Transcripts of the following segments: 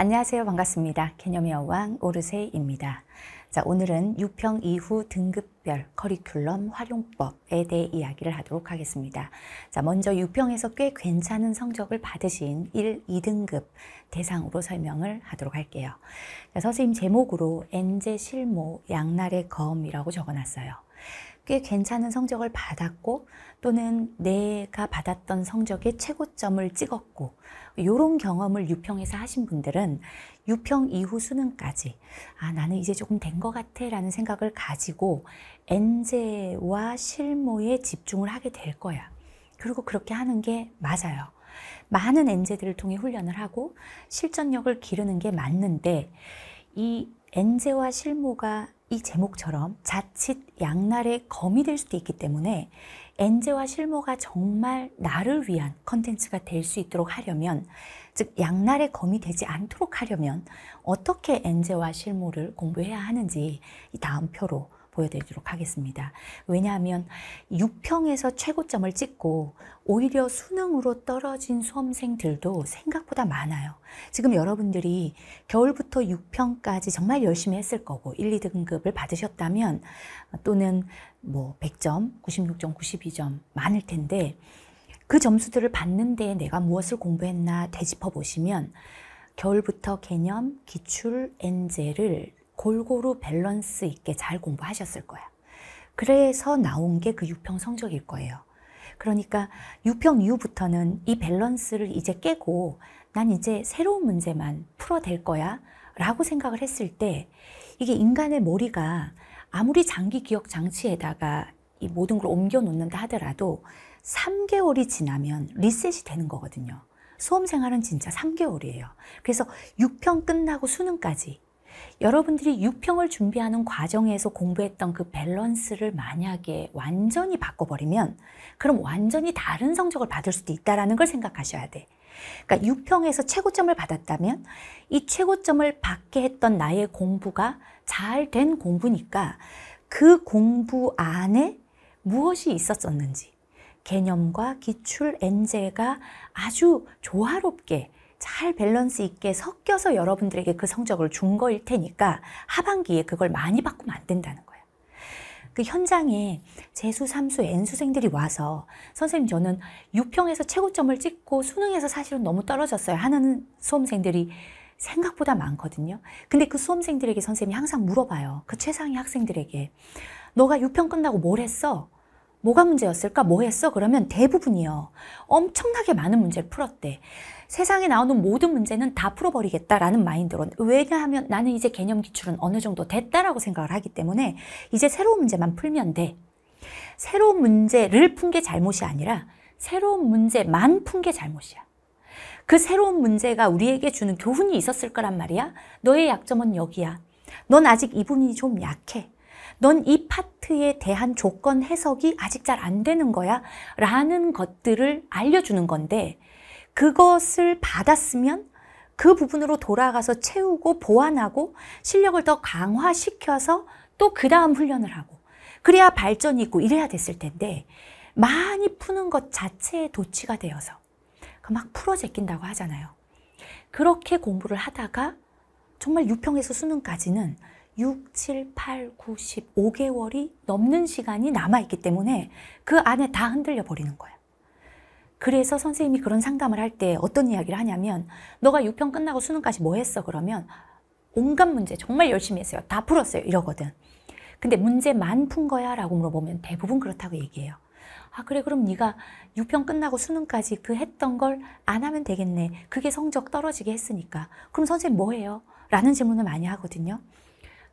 안녕하세요. 반갑습니다. 개념의 여왕 오르세입니다. 자, 오늘은 6평 이후 등급별 커리큘럼 활용법에 대해 이야기를 하도록 하겠습니다. 자, 먼저 6평에서 꽤 괜찮은 성적을 받으신 1, 2등급 대상으로 설명을 하도록 할게요. 자, 선생님 제목으로 엔제 실모 양날의 검이라고 적어놨어요. 꽤 괜찮은 성적을 받았고 또는 내가 받았던 성적의 최고점을 찍었고 이런 경험을 유평에서 하신 분들은 유평 이후 수능까지 아 나는 이제 조금 된 것 같아 라는 생각을 가지고 엔제와 실무에 집중을 하게 될 거야 그리고 그렇게 하는 게 맞아요 많은 엔제들을 통해 훈련을 하고 실전력을 기르는 게 맞는데 이 엔제와 실무가 이 제목처럼 자칫 양날의 검이 될 수도 있기 때문에 엔제와 실무가 정말 나를 위한 컨텐츠가 될 수 있도록 하려면 즉 양날의 검이 되지 않도록 하려면 어떻게 엔제와 실무를 공부해야 하는지 이 다음 표로 보여드리도록 하겠습니다. 왜냐하면 6평에서 최고점을 찍고 오히려 수능으로 떨어진 수험생들도 생각보다 많아요. 지금 여러분들이 겨울부터 6평까지 정말 열심히 했을 거고 1, 2등급을 받으셨다면 또는 뭐 100점, 96점, 92점 많을 텐데 그 점수들을 받는데 내가 무엇을 공부했나 되짚어 보시면 겨울부터 개념, 기출, 엔젤을 골고루 밸런스 있게 잘 공부하셨을 거야. 그래서 나온 게 그 6평 성적일 거예요. 그러니까 6평 이후부터는 이 밸런스를 이제 깨고 난 이제 새로운 문제만 풀어댈 거야 라고 생각을 했을 때 이게 인간의 머리가 아무리 장기 기억 장치에다가 이 모든 걸 옮겨 놓는다 하더라도 3개월이 지나면 리셋이 되는 거거든요. 수험 생활은 진짜 3개월이에요. 그래서 6평 끝나고 수능까지 여러분들이 6평을 준비하는 과정에서 공부했던 그 밸런스를 만약에 완전히 바꿔버리면 그럼 완전히 다른 성적을 받을 수도 있다는 걸 생각하셔야 돼. 그러니까 6평에서 최고점을 받았다면 이 최고점을 받게 했던 나의 공부가 잘 된 공부니까 그 공부 안에 무엇이 있었었는지 개념과 기출 엔제가 아주 조화롭게 잘 밸런스 있게 섞여서 여러분들에게 그 성적을 준 거일 테니까 하반기에 그걸 많이 바꾸면 안 된다는 거예요. 그 현장에 재수, 삼수, N수생들이 와서 선생님 저는 6평에서 최고점을 찍고 수능에서 사실은 너무 떨어졌어요 하는 수험생들이 생각보다 많거든요. 근데 그 수험생들에게 선생님이 항상 물어봐요. 그 최상위 학생들에게. 너가 6평 끝나고 뭘 했어? 뭐가 문제였을까? 뭐 했어? 그러면 대부분이요. 엄청나게 많은 문제를 풀었대. 세상에 나오는 모든 문제는 다 풀어버리겠다라는 마인드로 왜냐하면 나는 이제 개념 기출은 어느 정도 됐다라고 생각을 하기 때문에 이제 새로운 문제만 풀면 돼. 새로운 문제를 푼 게 잘못이 아니라 새로운 문제만 푼 게 잘못이야. 그 새로운 문제가 우리에게 주는 교훈이 있었을 거란 말이야. 너의 약점은 여기야. 넌 아직 이 부분이 좀 약해. 넌 이 파트에 대한 조건 해석이 아직 잘 안 되는 거야. 라는 것들을 알려주는 건데 그것을 받았으면 그 부분으로 돌아가서 채우고 보완하고 실력을 더 강화시켜서 또 그 다음 훈련을 하고 그래야 발전이 있고 이래야 됐을 텐데 많이 푸는 것 자체에 도취가 되어서 그 막 풀어 제낀다고 하잖아요. 그렇게 공부를 하다가 정말 6평에서 수능까지는 6, 7, 8, 9, 10, 5개월이 넘는 시간이 남아있기 때문에 그 안에 다 흔들려 버리는 거예요. 그래서 선생님이 그런 상담을 할 때 어떤 이야기를 하냐면 너가 6평 끝나고 수능까지 뭐 했어? 그러면 온갖 문제 정말 열심히 했어요. 다 풀었어요. 이러거든. 근데 문제만 푼 거야? 라고 물어보면 대부분 그렇다고 얘기해요. 아 그래 그럼 네가 6평 끝나고 수능까지 그 했던 걸 안 하면 되겠네. 그게 성적 떨어지게 했으니까. 그럼 선생님 뭐해요? 라는 질문을 많이 하거든요.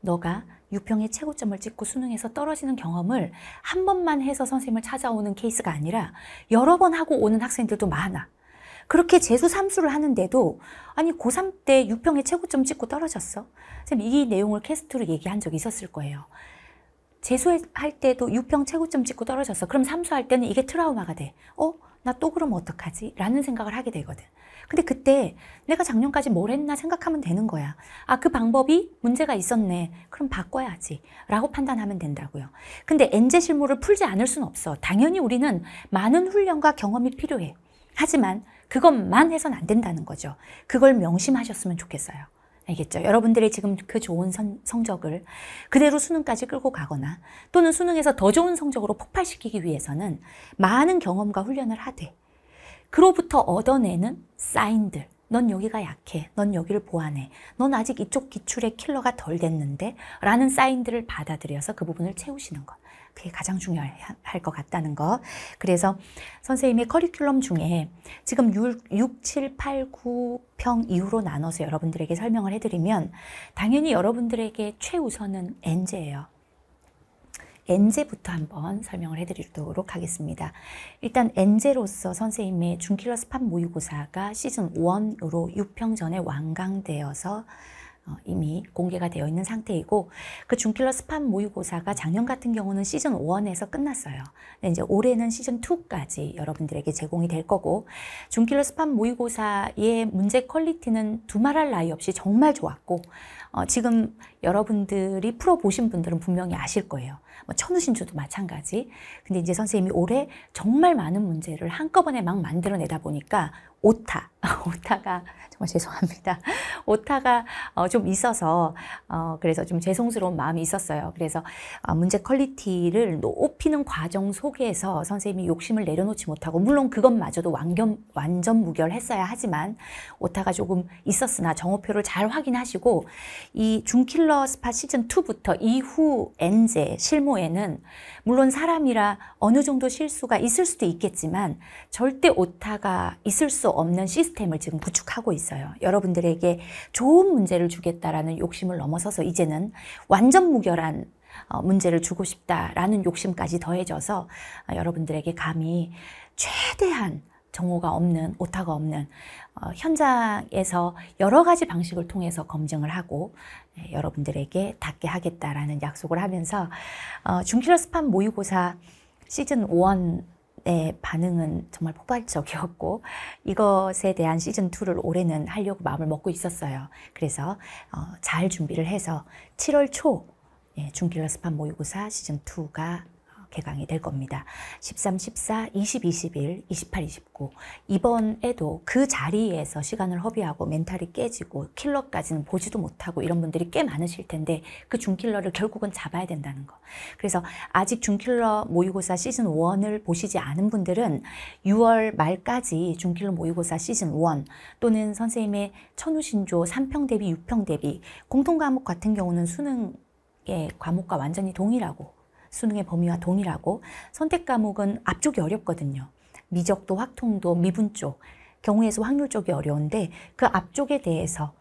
너가 유평의 최고점을 찍고 수능에서 떨어지는 경험을 한 번만 해서 선생님을 찾아오는 케이스가 아니라 여러 번 하고 오는 학생들도 많아. 그렇게 재수 삼수를 하는데도 아니 고3 때 유평의 최고점 찍고 떨어졌어. 선생님 이 내용을 캐스트로 얘기한 적이 있었을 거예요. 재수할 때도 유평 최고점 찍고 떨어졌어. 그럼 삼수할 때는 이게 트라우마가 돼. 어? 나또그러면 어떡하지? 라는 생각을 하게 되거든. 근데 그때 내가 작년까지 뭘 했나 생각하면 되는 거야. 아, 그 방법이 문제가 있었네. 그럼 바꿔야지. 라고 판단하면 된다고요. 근데 엔제 실무를 풀지 않을 순 없어. 당연히 우리는 많은 훈련과 경험이 필요해. 하지만 그것만 해선 안 된다는 거죠. 그걸 명심하셨으면 좋겠어요. 알겠죠? 여러분들의 지금 그 좋은 선, 성적을 그대로 수능까지 끌고 가거나 또는 수능에서 더 좋은 성적으로 폭발시키기 위해서는 많은 경험과 훈련을 하되 그로부터 얻어내는 사인들 넌 여기가 약해. 넌 여기를 보완해. 넌 아직 이쪽 기출의 킬러가 덜 됐는데 라는 사인들을 받아들여서 그 부분을 채우시는 것. 그게 가장 중요할 것 같다는 거. 그래서 선생님의 커리큘럼 중에 지금 6, 6 7, 8, 9평 이후로 나눠서 여러분들에게 설명을 해드리면 당연히 여러분들에게 최우선은 엔제예요. 엔제부터 한번 설명을 해드리도록 하겠습니다. 일단 엔제로서 선생님의 중킬러 스팟 모의고사가 시즌 1으로 6평 전에 완강되어서 어, 이미 공개가 되어 있는 상태이고 그 중킬러 스팟 모의고사가 작년 같은 경우는 시즌 1에서 끝났어요. 근데 이제 올해는 시즌 2까지 여러분들에게 제공이 될 거고 중킬러 스팟 모의고사의 문제 퀄리티는 두말할 나위 없이 정말 좋았고 어, 지금 여러분들이 풀어보신 분들은 분명히 아실 거예요. 뭐 천우신조도 마찬가지. 근데 이제 선생님이 올해 정말 많은 문제를 한꺼번에 막 만들어내다 보니까 오타, 오타가 정말 죄송합니다. 오타가 어, 좀 있어서 어, 그래서 좀 죄송스러운 마음이 있었어요. 그래서 어, 문제 퀄리티를 높이는 과정 속에서 선생님이 욕심을 내려놓지 못하고 물론 그것마저도 완전, 완전 무결했어야 하지만 오타가 조금 있었으나 정호표를 잘 확인하시고 이 중킬러 스팟 시즌 2부터 이후 엔제 실무에는 물론 사람이라 어느 정도 실수가 있을 수도 있겠지만 절대 오타가 있을 수수 없는 시스템을 지금 구축하고 있어요. 여러분들에게 좋은 문제를 주겠다라는 욕심을 넘어서서 이제는 완전 무결한 어, 문제를 주고 싶다라는 욕심까지 더해져서 어, 여러분들에게 감히 최대한 정보가 없는 오타가 없는 어, 현장에서 여러 가지 방식을 통해서 검증을 하고 예, 여러분들에게 닿게 하겠다라는 약속을 하면서 중킬러 스판 모의고사 시즌 1때 반응은 정말 폭발적이었고 이것에 대한 시즌 2를 올해는 하려고 마음을 먹고 있었어요. 그래서 어, 잘 준비를 해서 7월 초 예, 중길러 스팟 모의고사 시즌 2가 개강이 될 겁니다. 13, 14, 20, 21, 28, 29 이번에도 그 자리에서 시간을 허비하고 멘탈이 깨지고 킬러까지는 보지도 못하고 이런 분들이 꽤 많으실 텐데 그 중킬러를 결국은 잡아야 된다는 거. 그래서 아직 중킬러 모의고사 시즌 1을 보시지 않은 분들은 6월 말까지 중킬러 모의고사 시즌 1 또는 선생님의 천우신조 3평 대비 6평 대비 공통 과목 같은 경우는 수능 예, 과목과 완전히 동일하고 수능의 범위와 동일하고 선택 과목은 앞쪽이 어렵거든요. 미적도 확통도 미분 쪽, 경우에서 확률 쪽이 어려운데 그 앞쪽에 대해서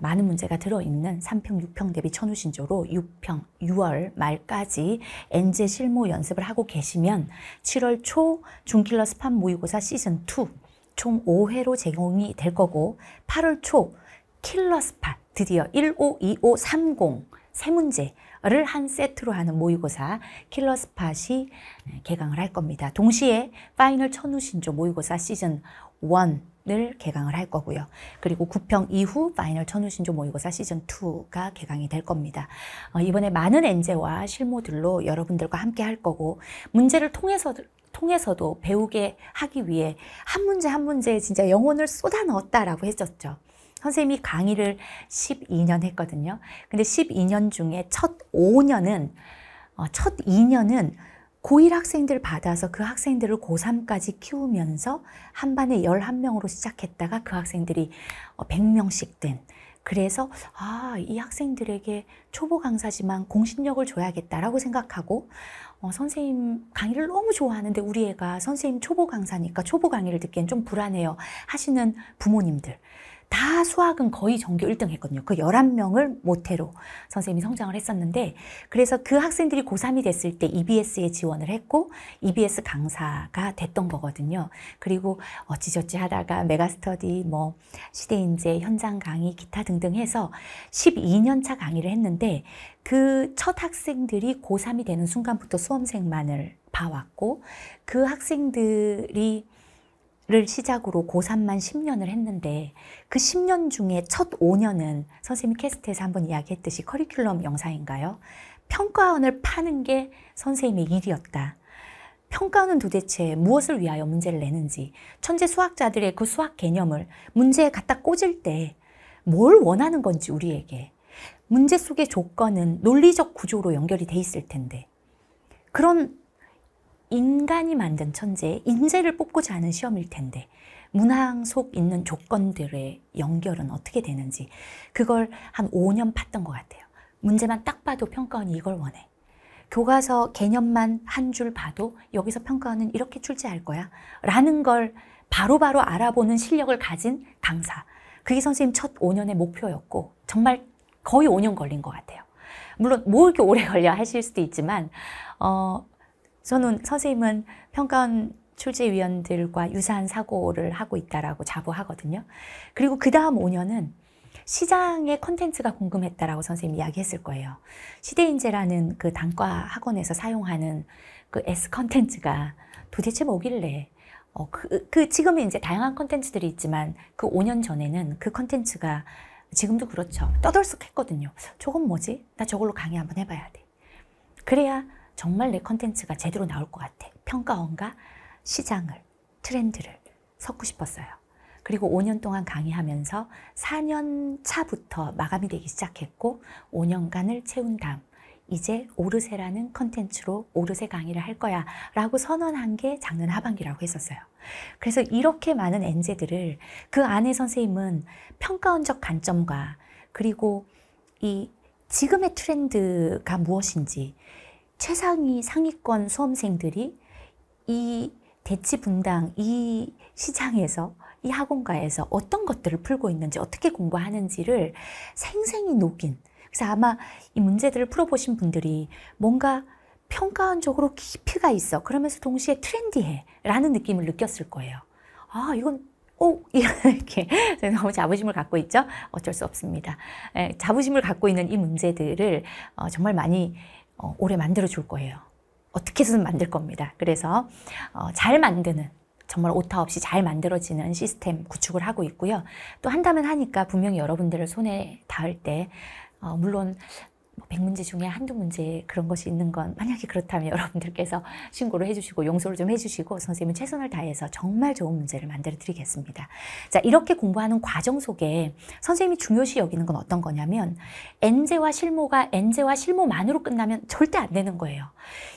많은 문제가 들어있는 3평, 6평 대비 천우신조로 6평, 6월 말까지 엔제 실무 연습을 하고 계시면 7월 초 중킬러 스팟 모의고사 시즌2 총 5회로 제공이 될 거고 8월 초 킬러 스팟 드디어 1, 5, 2, 5, 30 세 문제 킬러스파를 한 세트로 하는 모의고사 킬러 스팟이 개강을 할 겁니다. 동시에 파이널 천우신조 모의고사 시즌 1을 개강을 할 거고요. 그리고 9평 이후 파이널 천우신조 모의고사 시즌2가 개강이 될 겁니다. 어, 이번에 많은 엔제와 실무들로 여러분들과 함께 할 거고 문제를 통해서 통해서도 배우게 하기 위해 한 문제 한 문제에 진짜 영혼을 쏟아 넣었다라고 했었죠. 선생님이 강의를 12년 했거든요. 근데 12년 중에 첫 5년은 어, 첫 2년은 고1 학생들 받아서 그 학생들을 고3까지 키우면서 한 반에 11명으로 시작했다가 그 학생들이 100명씩 어, 된 그래서 아, 이 학생들에게 초보 강사지만 공신력을 줘야겠다라고 생각하고 어, 선생님 강의를 너무 좋아하는데 우리 애가 선생님 초보 강사니까 초보 강의를 듣기엔 좀 불안해요 하시는 부모님들 다 수학은 거의 전교 1등 했거든요. 그 11명을 모태로 선생님이 성장을 했었는데 그래서 그 학생들이 고3이 됐을 때 EBS에 지원을 했고 EBS 강사가 됐던 거거든요. 그리고 어찌저찌 하다가 메가스터디, 뭐 시대인재, 현장 강의, 기타 등등 해서 12년차 강의를 했는데 그 첫 학생들이 고3이 되는 순간부터 수험생만을 봐왔고 그 학생들이 를 시작으로 고3만 10년을 했는데 그 10년 중에 첫 5년은 선생님이 캐스트에서 한번 이야기했듯이 커리큘럼 영상인가요? 평가원을 파는 게 선생님의 일이었다. 평가원은 도대체 무엇을 위하여 문제를 내는지 천재 수학자들의 그 수학 개념을 문제에 갖다 꽂을 때 뭘 원하는 건지 우리에게 문제 속의 조건은 논리적 구조로 연결이 돼 있을 텐데 그런 인간이 만든 천재, 인재를 뽑고자 하는 시험일 텐데 문항 속 있는 조건들의 연결은 어떻게 되는지 그걸 한 5년 봤던 것 같아요. 문제만 딱 봐도 평가원이 이걸 원해. 교과서 개념만 한 줄 봐도 여기서 평가원은 이렇게 출제할 거야 라는 걸 바로바로 바로 알아보는 실력을 가진 강사. 그게 선생님 첫 5년의 목표였고 정말 거의 5년 걸린 것 같아요. 물론 뭐 이렇게 오래 걸려 하실 수도 있지만 어, 저는 선생님은 평가원 출제위원들과 유사한 사고를 하고 있다라고 자부하거든요. 그리고 그 다음 5년은 시장의 컨텐츠가 궁금했다라고 선생님이 이야기했을 거예요. 시대인재라는 그 단과 학원에서 사용하는 그 S 컨텐츠가 도대체 뭐길래 어, 그, 그 지금은 이제 다양한 컨텐츠들이 있지만 그 5년 전에는 그 컨텐츠가 지금도 그렇죠. 떠들썩했거든요. 저건 뭐지? 나 저걸로 강의 한번 해봐야 돼. 그래야 정말 내 컨텐츠가 제대로 나올 것 같아. 평가원과 시장을, 트렌드를 섞고 싶었어요. 그리고 5년 동안 강의하면서 4년 차부터 마감이 되기 시작했고 5년간을 채운 다음 이제 오르세라는 컨텐츠로 오르세 강의를 할 거야 라고 선언한 게 작년 하반기라고 했었어요. 그래서 이렇게 많은 엔제들을 그 안에 선생님은 평가원적 관점과 그리고 이 지금의 트렌드가 무엇인지 최상위 상위권 수험생들이 이 대치 분당 이 시장에서 이 학원가에서 어떤 것들을 풀고 있는지 어떻게 공부하는지를 생생히 녹인 그래서 아마 이 문제들을 풀어보신 분들이 뭔가 평가원적으로 깊이가 있어 그러면서 동시에 트렌디해 라는 느낌을 느꼈을 거예요 아 이건 오 이렇게 너무 자부심을 갖고 있죠 어쩔 수 없습니다 에, 예, 자부심을 갖고 있는 이 문제들을 어, 정말 많이 어, 올해 만들어 줄 거예요. 어떻게 해서든 만들 겁니다. 그래서 어, 잘 만드는 정말 오타 없이 잘 만들어지는 시스템 구축을 하고 있고요. 또 한다면 하니까 분명히 여러분들을 손에 닿을 때 어, 물론 뭐 백문제 중에 한두 문제 그런 것이 있는 건 만약에 그렇다면 여러분들께서 신고를 해주시고 용서를 좀 해주시고 선생님은 최선을 다해서 정말 좋은 문제를 만들어 드리겠습니다. 자 이렇게 공부하는 과정 속에 선생님이 중요시 여기는 건 어떤 거냐면 엔제와 실모가 엔제와 실모만으로 끝나면 절대 안 되는 거예요.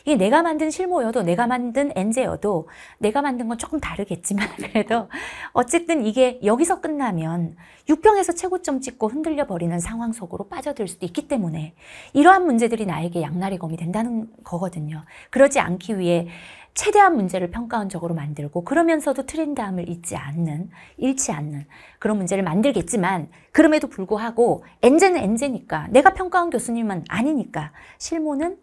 이게 내가 만든 실모여도 내가 만든 엔제여도 내가 만든 건 조금 다르겠지만 그래도 어쨌든 이게 여기서 끝나면 육평에서 최고점 찍고 흔들려 버리는 상황 속으로 빠져들 수도 있기 때문에 이러한 문제들이 나에게 양날의 검이 된다는 거거든요. 그러지 않기 위해 최대한 문제를 평가원적으로 만들고 그러면서도 트린다함을 잊지 않는, 잃지 않는 그런 문제를 만들겠지만 그럼에도 불구하고 엔제는 엔제니까 내가 평가원 교수님은 아니니까 실무는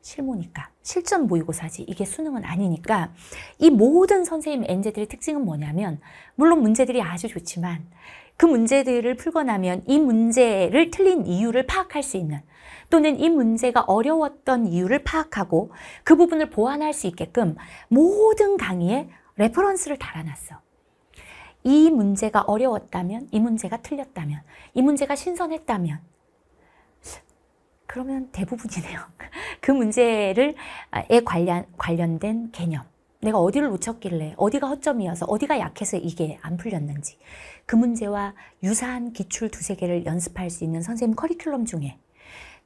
실무니까 실전 모의고사지 이게 수능은 아니니까 이 모든 선생님 엔제들의 특징은 뭐냐면 물론 문제들이 아주 좋지만 그 문제들을 풀고 나면 이 문제를 틀린 이유를 파악할 수 있는 또는 이 문제가 어려웠던 이유를 파악하고 그 부분을 보완할 수 있게끔 모든 강의에 레퍼런스를 달아놨어. 이 문제가 어려웠다면, 이 문제가 틀렸다면, 이 문제가 신선했다면 그러면 대부분이네요. 그 문제를 아, 에 관련, 관련된 개념 내가 어디를 놓쳤길래 어디가 허점이어서 어디가 약해서 이게 안 풀렸는지 그 문제와 유사한 기출 두세 개를 연습할 수 있는 선생님 커리큘럼 중에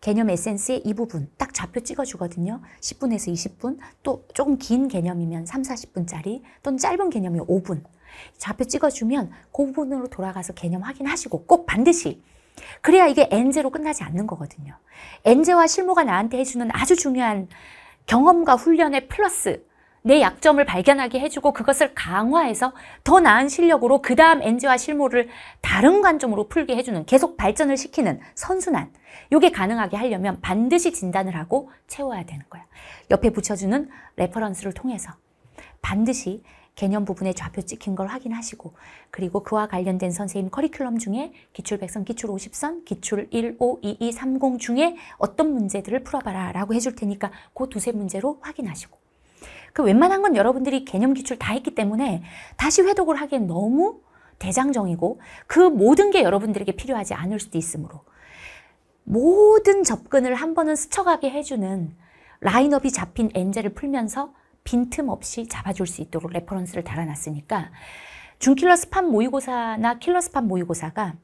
개념 에센스의 이 부분 딱 좌표 찍어주거든요. 10분에서 20분 또 조금 긴 개념이면 3, 40분짜리 또는 짧은 개념이 5분 좌표 찍어주면 그 부분으로 돌아가서 개념 확인하시고 꼭 반드시 그래야 이게 n 제로 끝나지 않는 거거든요. n 제와 실무가 나한테 해주는 아주 중요한 경험과 훈련의 플러스 내 약점을 발견하게 해주고 그것을 강화해서 더 나은 실력으로 그 다음 엔지와 실무를 다른 관점으로 풀게 해주는 계속 발전을 시키는 선순환 이게 가능하게 하려면 반드시 진단을 하고 채워야 되는 거야 옆에 붙여주는 레퍼런스를 통해서 반드시 개념 부분에 좌표 찍힌 걸 확인하시고 그리고 그와 관련된 선생님 커리큘럼 중에 기출 100선, 기출 50선, 기출 1, 5, 2, 2, 30 중에 어떤 문제들을 풀어봐라 라고 해줄 테니까 그 두세 문제로 확인하시고 그 웬만한 건 여러분들이 개념 기출 다 했기 때문에 다시 회독을 하기엔 너무 대장정이고 그 모든 게 여러분들에게 필요하지 않을 수도 있으므로 모든 접근을 한 번은 스쳐가게 해주는 라인업이 잡힌 엔젤을 풀면서 빈틈없이 잡아줄 수 있도록 레퍼런스를 달아놨으니까 중킬러 스판 모의고사나 킬러 스판 모의고사가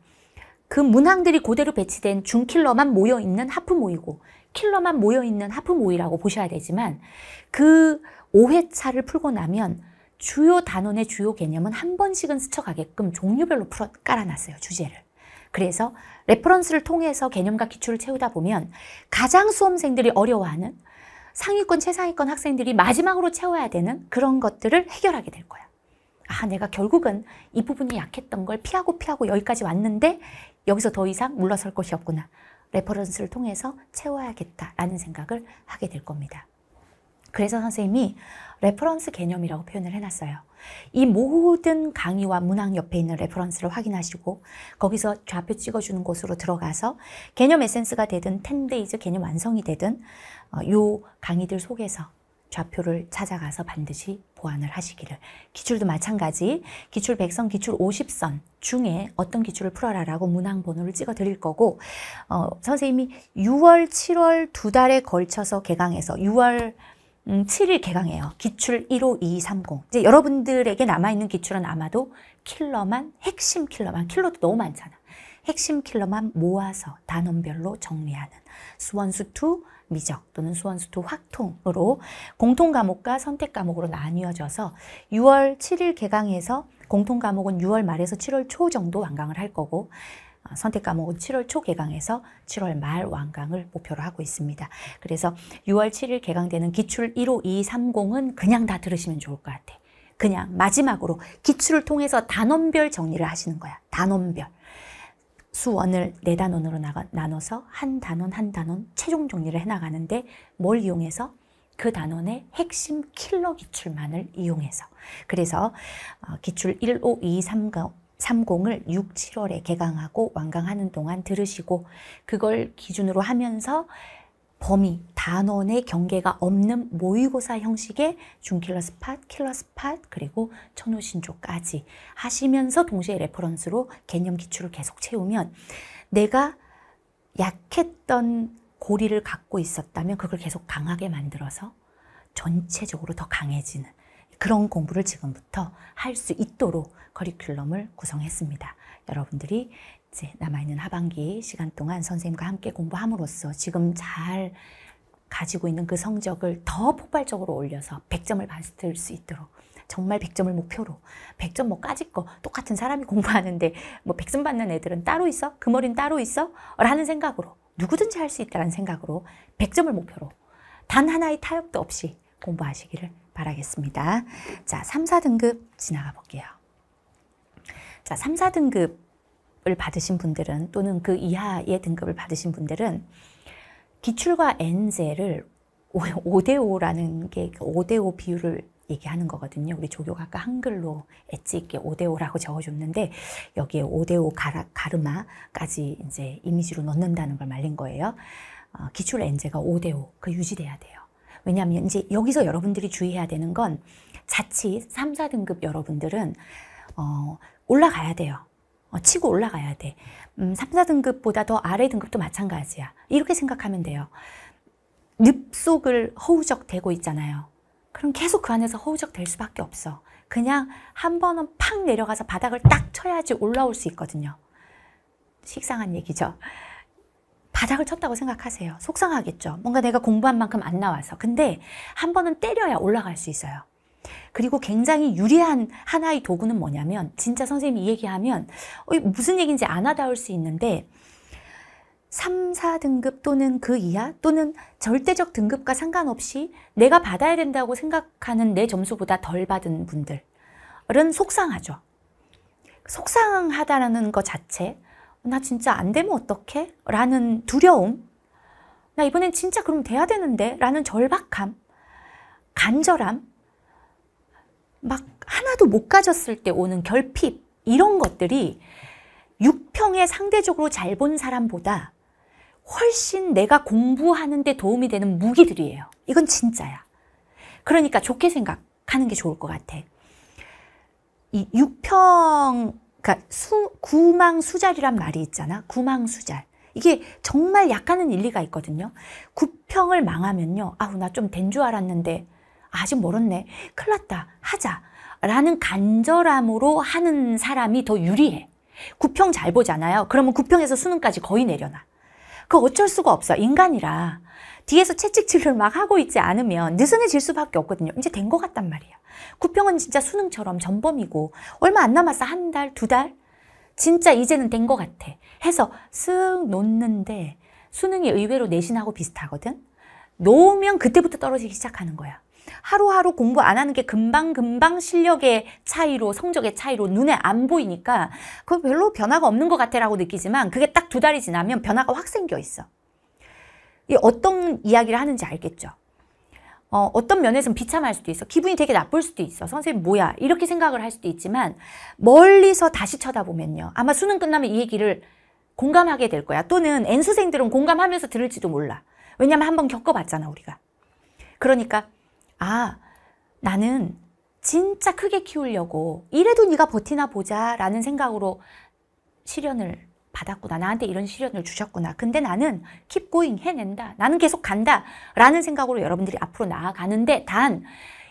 그 문항들이 그대로 배치된 중킬러만 모여있는 하프 모이고 킬러만 모여있는 하프 모이라고 보셔야 되지만 그 5회차를 풀고 나면 주요 단원의 주요 개념은 한 번씩은 스쳐가게끔 종류별로 풀어 깔아놨어요. 주제를. 그래서 레퍼런스를 통해서 개념과 기출을 채우다 보면 가장 수험생들이 어려워하는 상위권, 최상위권 학생들이 마지막으로 채워야 되는 그런 것들을 해결하게 될 거야. 아, 내가 결국은 이 부분이 약했던 걸 피하고 피하고 여기까지 왔는데 여기서 더 이상 물러설 것이 없구나. 레퍼런스를 통해서 채워야겠다라는 생각을 하게 될 겁니다. 그래서 선생님이 레퍼런스 개념이라고 표현을 해놨어요. 이 모든 강의와 문항 옆에 있는 레퍼런스를 확인하시고 거기서 좌표 찍어주는 곳으로 들어가서 개념 에센스가 되든 10데이즈 개념 완성이 되든 어, 요 강의들 속에서 좌표를 찾아가서 반드시 보완을 하시기를 기출도 마찬가지 기출 100선, 기출 50선 중에 어떤 기출을 풀어라라고 문항 번호를 찍어 드릴 거고 어, 선생님이 6월, 7월 두 달에 걸쳐서 개강해서 6월 7일 음, 개강해요. 기출 15230. 이제 여러분들에게 남아있는 기출은 아마도 킬러만, 핵심 킬러만, 킬러도 너무 많잖아. 핵심 킬러만 모아서 단원별로 정리하는 수원수2 미적 또는 수원수2 확통으로 공통 과목과 선택 과목으로 나뉘어져서 6월 7일 개강해서 공통 과목은 6월 말에서 7월 초 정도 완강을 할 거고 선택 과목은 7월 초 개강해서 7월 말 완강을 목표로 하고 있습니다. 그래서 6월 7일 개강되는 기출 15230은 그냥 다 들으시면 좋을 것 같아. 그냥 마지막으로 기출을 통해서 단원별 정리를 하시는 거야. 단원별. 수원을 네 단원으로 나눠서 한 단원 한 단원 최종 정리를 해나가는데 뭘 이용해서 그 단원의 핵심 킬러 기출만을 이용해서 그래서 어, 기출 15230 30을 6, 7월에 개강하고 완강하는 동안 들으시고 그걸 기준으로 하면서 범위, 단원의 경계가 없는 모의고사 형식의 중킬러 스팟, 킬러 스팟, 그리고 천호신조까지 하시면서 동시에 레퍼런스로 개념 기출을 계속 채우면 내가 약했던 고리를 갖고 있었다면 그걸 계속 강하게 만들어서 전체적으로 더 강해지는 그런 공부를 지금부터 할 수 있도록 커리큘럼을 구성했습니다. 여러분들이 이제 남아있는 하반기 시간 동안 선생님과 함께 공부함으로써 지금 잘 가지고 있는 그 성적을 더 폭발적으로 올려서 100점을 받을 수 있도록 정말 100점을 목표로 100점 뭐 까짓 거 똑같은 사람이 공부하는데 뭐 100점 받는 애들은 따로 있어? 그 머리는 따로 있어? 라는 생각으로 누구든지 할 수 있다는 생각으로 100점을 목표로 단 하나의 타협도 없이 공부하시기를 바라겠습니다. 자, 3, 4등급 지나가 볼게요. 자, 3, 4등급을 받으신 분들은 또는 그 이하의 등급을 받으신 분들은 기출과 엔제를 5대5라는 게 5대5 그 비율을 얘기하는 거거든요. 우리 조교가 아까 한글로 엣지 있게 5대5라고 적어줬는데 여기에 5대5 가르마까지 이제 이미지로 넣는다는 걸 말린 거예요. 어, 기출 엔제가 5대5 그 유지돼야 돼요. 왜냐하면 이제 여기서 여러분들이 주의해야 되는 건 자칫 3, 4등급 여러분들은 어, 올라가야 돼요. 어, 치고 올라가야 돼. 음, 3, 4등급보다 더 아래 등급도 마찬가지야. 이렇게 생각하면 돼요. 늪속을 허우적대고 있잖아요. 그럼 계속 그 안에서 허우적될 수밖에 없어. 그냥 한 번은 팍 내려가서 바닥을 딱 쳐야지 올라올 수 있거든요. 식상한 얘기죠. 바닥을 쳤다고 생각하세요. 속상하겠죠. 뭔가 내가 공부한 만큼 안 나와서. 근데 한 번은 때려야 올라갈 수 있어요. 그리고 굉장히 유리한 하나의 도구는 뭐냐면 진짜 선생님이 얘기하면 어, 무슨 얘기인지 안 와닿을 수 있는데 3, 4등급 또는 그 이하 또는 절대적 등급과 상관없이 내가 받아야 된다고 생각하는 내 점수보다 덜 받은 분들은 속상하죠. 속상하다는것 자체 나 진짜 안 되면 어떡해? 라는 두려움. 나 이번엔 진짜 그럼 돼야 되는데? 라는 절박함. 간절함. 막 하나도 못 가졌을 때 오는 결핍. 이런 것들이 육평에 상대적으로 잘 본 사람보다 훨씬 내가 공부하는 데 도움이 되는 무기들이에요. 이건 진짜야. 그러니까 좋게 생각하는 게 좋을 것 같아. 이 육평 그러니까 수, 구망수잘이란 말이 있잖아. 구망수잘. 이게 정말 약간은 일리가 있거든요. 구평을 망하면요. 아우 나 좀 된 줄 알았는데 아직 멀었네. 클 났다. 하자. 라는 간절함으로 하는 사람이 더 유리해. 구평 잘 보잖아요. 그러면 구평에서 수능까지 거의 내려놔. 그 어쩔 수가 없어. 인간이라. 뒤에서 채찍질을 막 하고 있지 않으면 느슨해질 수밖에 없거든요. 이제 된 것 같단 말이야. 구평은 진짜 수능처럼 전범이고 얼마 안 남았어 한 달, 두 달? 진짜 이제는 된 것 같아 해서 쓱 놓는데 수능이 의외로 내신하고 비슷하거든 놓으면 그때부터 떨어지기 시작하는 거야 하루하루 공부 안 하는 게 금방금방 실력의 차이로 성적의 차이로 눈에 안 보이니까 그거 별로 변화가 없는 것 같아 라고 느끼지만 그게 딱 두 달이 지나면 변화가 확 생겨 있어. 이 어떤 이야기를 하는지 알겠죠? 어, 어떤 면에서는 비참할 수도 있어. 기분이 되게 나쁠 수도 있어. 선생님 뭐야 이렇게 생각을 할 수도 있지만 멀리서 다시 쳐다보면요. 아마 수능 끝나면 이 얘기를 공감하게 될 거야. 또는 N수생들은 공감하면서 들을지도 몰라. 왜냐면 한번 겪어봤잖아 우리가. 그러니까 아 나는 진짜 크게 키우려고 이래도 네가 버티나 보자 라는 생각으로 실현을 받았구나. 나한테 이런 시련을 주셨구나. 근데 나는 keep going 해낸다. 나는 계속 간다. 라는 생각으로 여러분들이 앞으로 나아가는데 단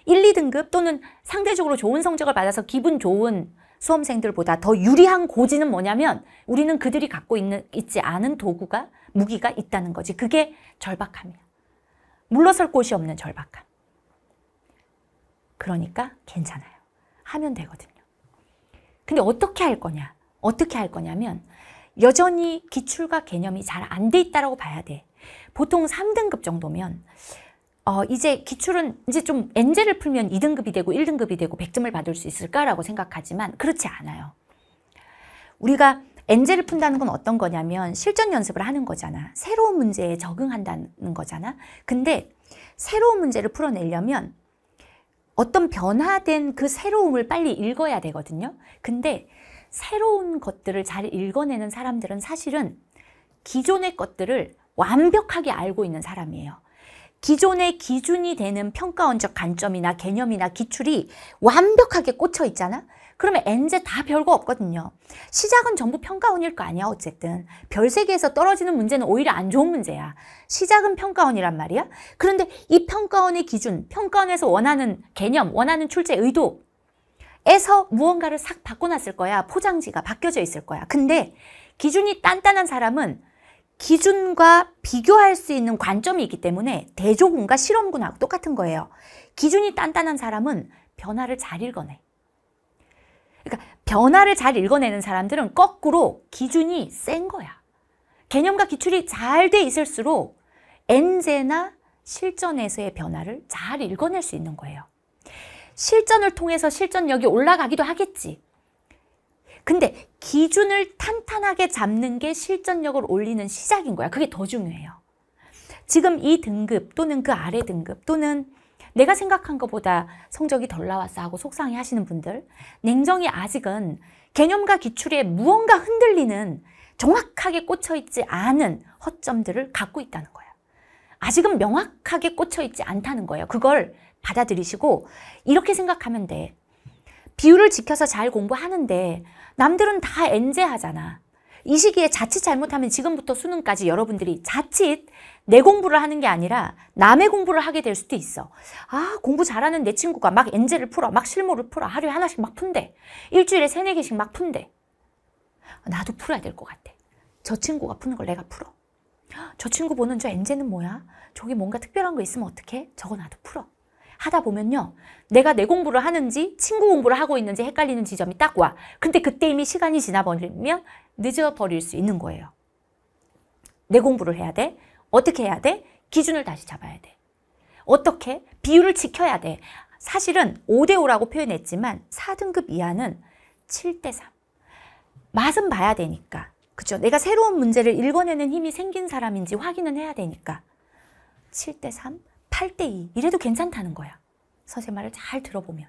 1, 2등급 또는 상대적으로 좋은 성적을 받아서 기분 좋은 수험생들보다 더 유리한 고지는 뭐냐면 우리는 그들이 갖고 있는 있지 않은 도구가 무기가 있다는 거지. 그게 절박함이야. 물러설 곳이 없는 절박함. 그러니까 괜찮아요. 하면 되거든요. 근데 어떻게 할 거냐? 어떻게 할 거냐면 여전히 기출과 개념이 잘 안 돼 있다라고 봐야 돼. 보통 3등급 정도면 어, 이제 기출은 이제 좀 엔제를 풀면 2등급이 되고 1등급이 되고 100점을 받을 수 있을까라고 생각하지만 그렇지 않아요. 우리가 엔제를 푼다는 건 어떤 거냐면 실전 연습을 하는 거잖아. 새로운 문제에 적응한다는 거잖아. 근데 새로운 문제를 풀어내려면 어떤 변화된 그 새로움을 빨리 읽어야 되거든요. 근데 새로운 것들을 잘 읽어내는 사람들은 사실은 기존의 것들을 완벽하게 알고 있는 사람이에요. 기존의 기준이 되는 평가원적 관점이나 개념이나 기출이 완벽하게 꽂혀 있잖아? 그러면 엔제 다 별거 없거든요. 시작은 전부 평가원일 거 아니야, 어쨌든. 별 세계에서 떨어지는 문제는 오히려 안 좋은 문제야. 시작은 평가원이란 말이야. 그런데 이 평가원의 기준, 평가원에서 원하는 개념, 원하는 출제 의도, 에서 무언가를 싹 바꿔놨을 거야. 포장지가 바뀌어져 있을 거야. 근데 기준이 단단한 사람은 기준과 비교할 수 있는 관점이 있기 때문에 대조군과 실험군하고 똑같은 거예요. 기준이 단단한 사람은 변화를 잘 읽어내. 그러니까 변화를 잘 읽어내는 사람들은 거꾸로 기준이 센 거야. 개념과 기출이 잘 돼 있을수록 엔제나 실전에서의 변화를 잘 읽어낼 수 있는 거예요. 실전을 통해서 실전력이 올라가기도 하겠지. 근데 기준을 탄탄하게 잡는 게 실전력을 올리는 시작인 거야. 그게 더 중요해요. 지금 이 등급 또는 그 아래 등급 또는 내가 생각한 것보다 성적이 덜 나왔어 하고 속상해 하시는 분들 냉정히 아직은 개념과 기출에 무언가 흔들리는 정확하게 꽂혀있지 않은 허점들을 갖고 있다는 거야. 아직은 명확하게 꽂혀있지 않다는 거예요. 그걸 받아들이시고 이렇게 생각하면 돼. 비율을 지켜서 잘 공부하는데 남들은 다 엔제하잖아. 이 시기에 자칫 잘못하면 지금부터 수능까지 여러분들이 자칫 내 공부를 하는 게 아니라 남의 공부를 하게 될 수도 있어. 아 공부 잘하는 내 친구가 막 엔제를 풀어 막 실무를 풀어 하루에 하나씩 막 푼대. 일주일에 세네 개씩 막 푼대. 나도 풀어야 될 것 같아. 저 친구가 푸는 걸 내가 풀어. 저 친구 보는 저 엔제는 뭐야? 저기 뭔가 특별한 거 있으면 어떡해? 저거 나도 풀어. 하다 보면요. 내가 내 공부를 하는지 친구 공부를 하고 있는지 헷갈리는 지점이 딱 와. 근데 그때 이미 시간이 지나버리면 늦어버릴 수 있는 거예요. 내 공부를 해야 돼. 어떻게 해야 돼? 기준을 다시 잡아야 돼. 어떻게? 비율을 지켜야 돼. 사실은 5대5라고 표현했지만 4등급 이하는 7대3. 맛은 봐야 되니까. 그죠? 내가 새로운 문제를 읽어내는 힘이 생긴 사람인지 확인은 해야 되니까. 7대3? 8대 2 이래도 괜찮다는 거야. 선생 말을 잘 들어보면.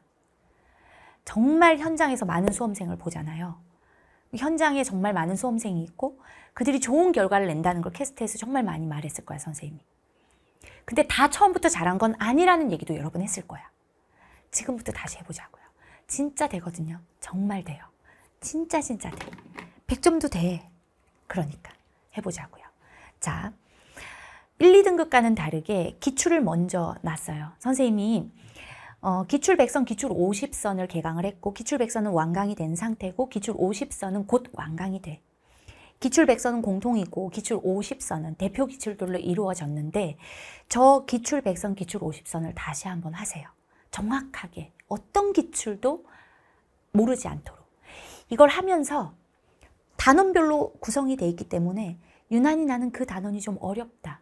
정말 현장에서 많은 수험생을 보잖아요. 현장에 정말 많은 수험생이 있고 그들이 좋은 결과를 낸다는 걸 캐스트에서 정말 많이 말했을 거야, 선생님이. 근데 다 처음부터 잘한 건 아니라는 얘기도 여러 번 했을 거야. 지금부터 다시 해보자고요. 진짜 되거든요. 정말 돼요. 진짜 진짜 돼. 100점도 돼. 그러니까 해보자고요. 자, 1, 2등급과는 다르게 기출을 먼저 놨어요. 선생님이 어, 기출 100선, 기출 50선을 개강을 했고 기출 100선은 완강이 된 상태고 기출 50선은 곧 완강이 돼. 기출 100선은 공통이고 기출 50선은 대표 기출들로 이루어졌는데 저 기출 100선, 기출 50선을 다시 한번 하세요. 정확하게 어떤 기출도 모르지 않도록. 이걸 하면서 단원별로 구성이 돼 있기 때문에 유난히 나는 그 단원이 좀 어렵다.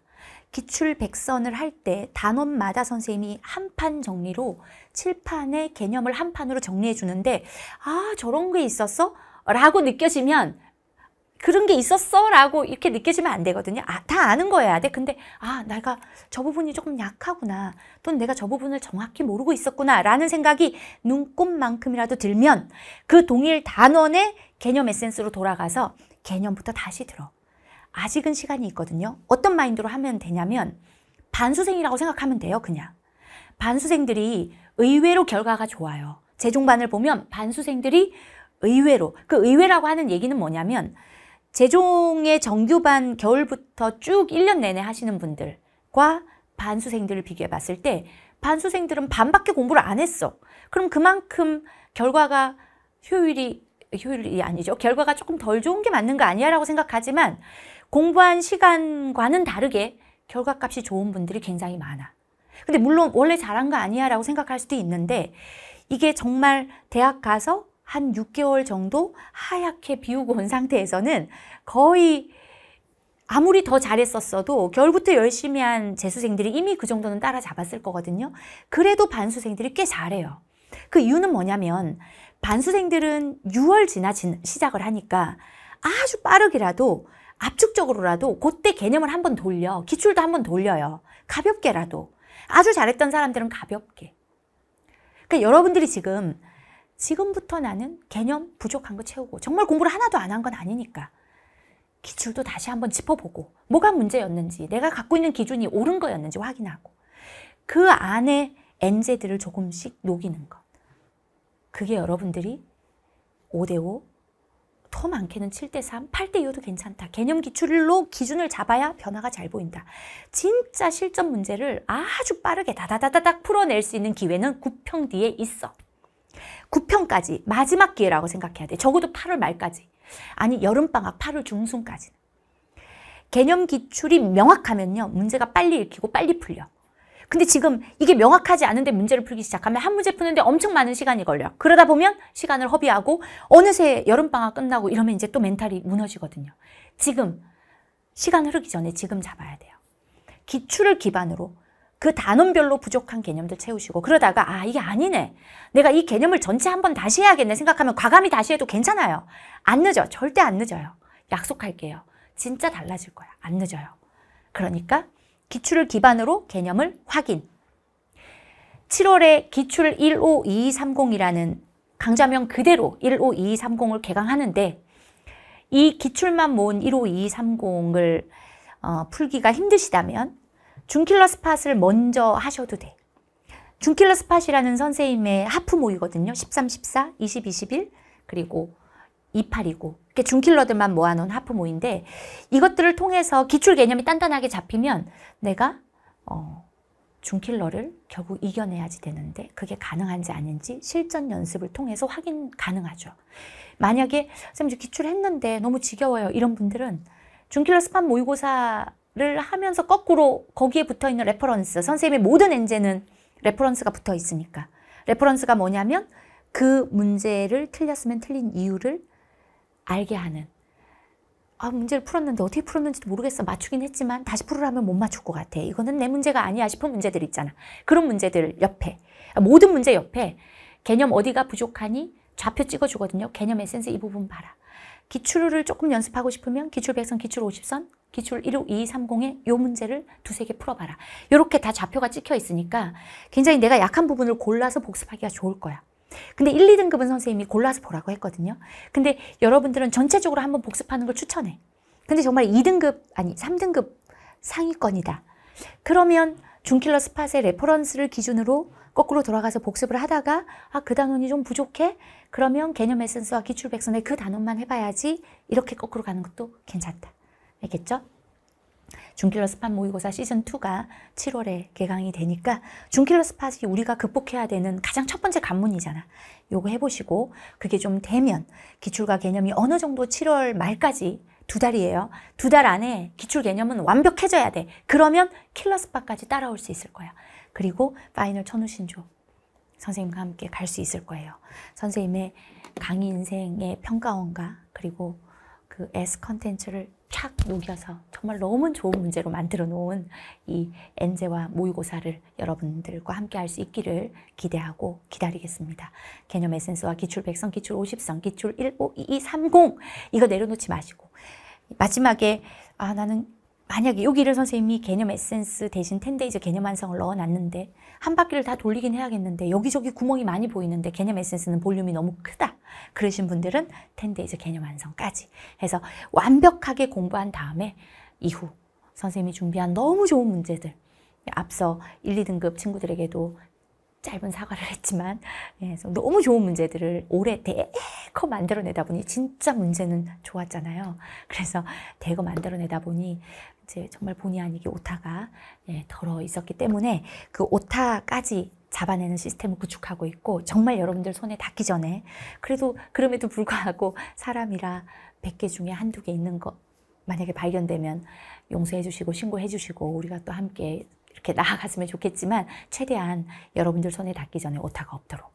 기출 백선을 할 때 단원마다 선생님이 한 판 정리로 칠판의 개념을 한 판으로 정리해 주는데 아 저런 게 있었어? 라고 느껴지면 그런 게 있었어? 라고 이렇게 느껴지면 안 되거든요. 아, 다 아는 거야 돼. 근데, 아, 내가 저 부분이 조금 약하구나. 또는 내가 저 부분을 정확히 모르고 있었구나. 라는 생각이 눈꼽만큼이라도 들면 그 동일 단원의 개념 에센스로 돌아가서 개념부터 다시 들어. 아직은 시간이 있거든요. 어떤 마인드로 하면 되냐면 반수생이라고 생각하면 돼요. 그냥. 반수생들이 의외로 결과가 좋아요. 재종반을 보면 반수생들이 의외로 그 의외라고 하는 얘기는 뭐냐면 재종의 정규반 겨울부터 쭉 1년 내내 하시는 분들과 반수생들을 비교해 봤을 때 반수생들은 반밖에 공부를 안 했어. 그럼 그만큼 결과가 효율이 효율이 아니죠. 결과가 조금 덜 좋은 게 맞는 거 아니야 라고 생각하지만 공부한 시간과는 다르게 결과값이 좋은 분들이 굉장히 많아. 근데 물론 원래 잘한 거 아니야 라고 생각할 수도 있는데 이게 정말 대학 가서 한 6개월 정도 하얗게 비우고 온 상태에서는 거의 아무리 더 잘했었어도 겨울부터 열심히 한 재수생들이 이미 그 정도는 따라잡았을 거거든요. 그래도 반수생들이 꽤 잘해요. 그 이유는 뭐냐면 반수생들은 6월 지나 진, 시작을 하니까 아주 빠르게라도 압축적으로라도 그때 개념을 한번 돌려. 기출도 한번 돌려요. 가볍게라도. 아주 잘했던 사람들은 가볍게. 그러니까 여러분들이 지금 지금부터 나는 개념 부족한 거 채우고 정말 공부를 하나도 안 한 건 아니니까 기출도 다시 한번 짚어보고 뭐가 문제였는지 내가 갖고 있는 기준이 옳은 거였는지 확인하고 그 안에 엔제들을 조금씩 녹이는 것 그게 여러분들이 5대5 더 많게는 7대3, 8대2도 괜찮다. 개념 기출로 기준을 잡아야 변화가 잘 보인다. 진짜 실전 문제를 아주 빠르게 다다다닥 풀어낼 수 있는 기회는 9평 뒤에 있어. 9평까지 마지막 기회라고 생각해야 돼. 적어도 8월 말까지. 아니 여름방학 8월 중순까지 개념 기출이 명확하면요. 문제가 빨리 읽히고 빨리 풀려. 근데 지금 이게 명확하지 않은데 문제를 풀기 시작하면 한 문제 푸는데 엄청 많은 시간이 걸려. 요 그러다 보면 시간을 허비하고 어느새 여름방학 끝나고 이러면 이제 또 멘탈이 무너지거든요. 지금 시간 흐르기 전에 지금 잡아야 돼요. 기출을 기반으로 그 단원별로 부족한 개념들 채우시고 그러다가 아 이게 아니네 내가 이 개념을 전체 한번 다시 해야겠네 생각하면 과감히 다시 해도 괜찮아요 안 늦어 절대 안 늦어요 약속할게요 진짜 달라질 거야 안 늦어요 그러니까 기출을 기반으로 개념을 확인. 7월에 기출 15230이라는 강좌명 그대로 15230을 개강하는데 이 기출만 모은 15230을 어, 풀기가 힘드시다면 중킬러 스팟을 먼저 하셔도 돼. 중킬러 스팟이라는 선생님의 하프 모이거든요. 13, 14, 20, 21 그리고 이팔이고 이게 중킬러들만 모아놓은 하프모인데 이것들을 통해서 기출 개념이 단단하게 잡히면 내가 어, 중킬러를 결국 이겨내야지 되는데 그게 가능한지 아닌지 실전 연습을 통해서 확인 가능하죠. 만약에 선생님 기출했는데 너무 지겨워요 이런 분들은 중킬러 스팟 모의고사를 하면서 거꾸로 거기에 붙어있는 레퍼런스 선생님의 모든 엔제는 레퍼런스가 붙어 있으니까 레퍼런스가 뭐냐면 그 문제를 틀렸으면 틀린 이유를 알게 하는 아, 문제를 풀었는데 어떻게 풀었는지도 모르겠어. 맞추긴 했지만 다시 풀으라면 못 맞출 것 같아. 이거는 내 문제가 아니야 싶은 문제들 있잖아. 그런 문제들 옆에, 아, 모든 문제 옆에 개념 어디가 부족하니 좌표 찍어주거든요. 개념 에센스 이 부분 봐라. 기출을 조금 연습하고 싶으면 기출 100선, 기출 50선, 기출 1호 2230에 요 문제를 두세 개 풀어봐라. 요렇게다 좌표가 찍혀 있으니까 굉장히 내가 약한 부분을 골라서 복습하기가 좋을 거야. 근데 1, 2등급은 선생님이 골라서 보라고 했거든요. 근데 여러분들은 전체적으로 한번 복습하는 걸 추천해. 근데 정말 2등급, 아니 3등급 상위권이다. 그러면 중킬러 스팟의 레퍼런스를 기준으로 거꾸로 돌아가서 복습을 하다가 아, 그 단원이 좀 부족해? 그러면 개념 에센스와 기출 백선의 그 단원만 해봐야지 이렇게 거꾸로 가는 것도 괜찮다. 알겠죠? 중킬러 스팟 모의고사 시즌2가 7월에 개강이 되니까 중킬러 스팟이 우리가 극복해야 되는 가장 첫 번째 관문이잖아. 요거 해보시고 그게 좀 되면 기출과 개념이 어느 정도 7월 말까지 두 달이에요. 두 달 안에 기출 개념은 완벽해져야 돼. 그러면 킬러 스팟까지 따라올 수 있을 거야. 그리고 파이널 천우신조 선생님과 함께 갈 수 있을 거예요. 선생님의 강의 인생의 평가원과 그리고 그 S 컨텐츠를 촥 녹여서 정말 너무 좋은 문제로 만들어 놓은 이 엔제와 모의고사를 여러분들과 함께 할 수 있기를 기대하고 기다리겠습니다. 개념 에센스와 기출 100성, 기출 50성, 기출 15230 이거 내려놓지 마시고 마지막에 아 나는 만약에 여기를 선생님이 개념 에센스 대신 텐데이즈 개념 완성을 넣어놨는데 한 바퀴를 다 돌리긴 해야겠는데 여기저기 구멍이 많이 보이는데 개념 에센스는 볼륨이 너무 크다 그러신 분들은 텐데이즈 개념 완성까지 해서 완벽하게 공부한 다음에 이후 선생님이 준비한 너무 좋은 문제들 앞서 1, 2등급 친구들에게도 짧은 사과를 했지만 예, 그래서 너무 좋은 문제들을 오래 대거 만들어내다 보니 진짜 문제는 좋았잖아요. 그래서 대거 만들어내다 보니 이제 정말 본의 아니게 오타가 예, 덜어 있었기 때문에 그 오타까지 잡아내는 시스템을 구축하고 있고 정말 여러분들 손에 닿기 전에 그래도 그럼에도 불구하고 사람이라 100개 중에 한두 개 있는 것 만약에 발견되면 용서해 주시고 신고해 주시고 우리가 또 함께 이렇게 나아갔으면 좋겠지만 최대한 여러분들 손에 닿기 전에 오타가 없도록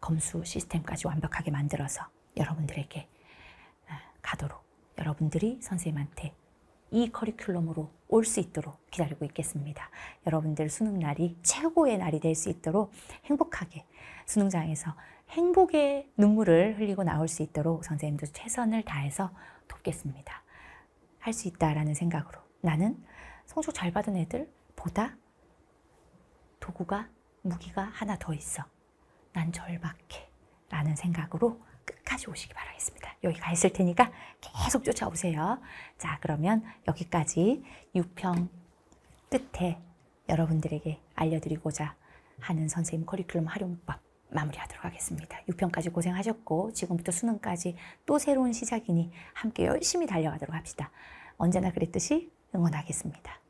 검수 시스템까지 완벽하게 만들어서 여러분들에게 아, 가도록 여러분들이 선생님한테 이 커리큘럼으로 올 수 있도록 기다리고 있겠습니다. 여러분들 수능 날이 최고의 날이 될 수 있도록 행복하게 수능장에서 행복의 눈물을 흘리고 나올 수 있도록 선생님도 최선을 다해서 돕겠습니다. 할 수 있다라는 생각으로 나는 성적 잘 받은 애들보다 도구가 무기가 하나 더 있어. 난 절박해. 라는 생각으로 끝까지 오시기 바라겠습니다. 여기 가 있을 테니까 계속 쫓아오세요. 자, 그러면 여기까지 6평 끝에 여러분들에게 알려드리고자 하는 선생님 커리큘럼 활용법 마무리하도록 하겠습니다. 6평까지 고생하셨고 지금부터 수능까지 또 새로운 시작이니 함께 열심히 달려가도록 합시다. 언제나 그랬듯이 응원하겠습니다.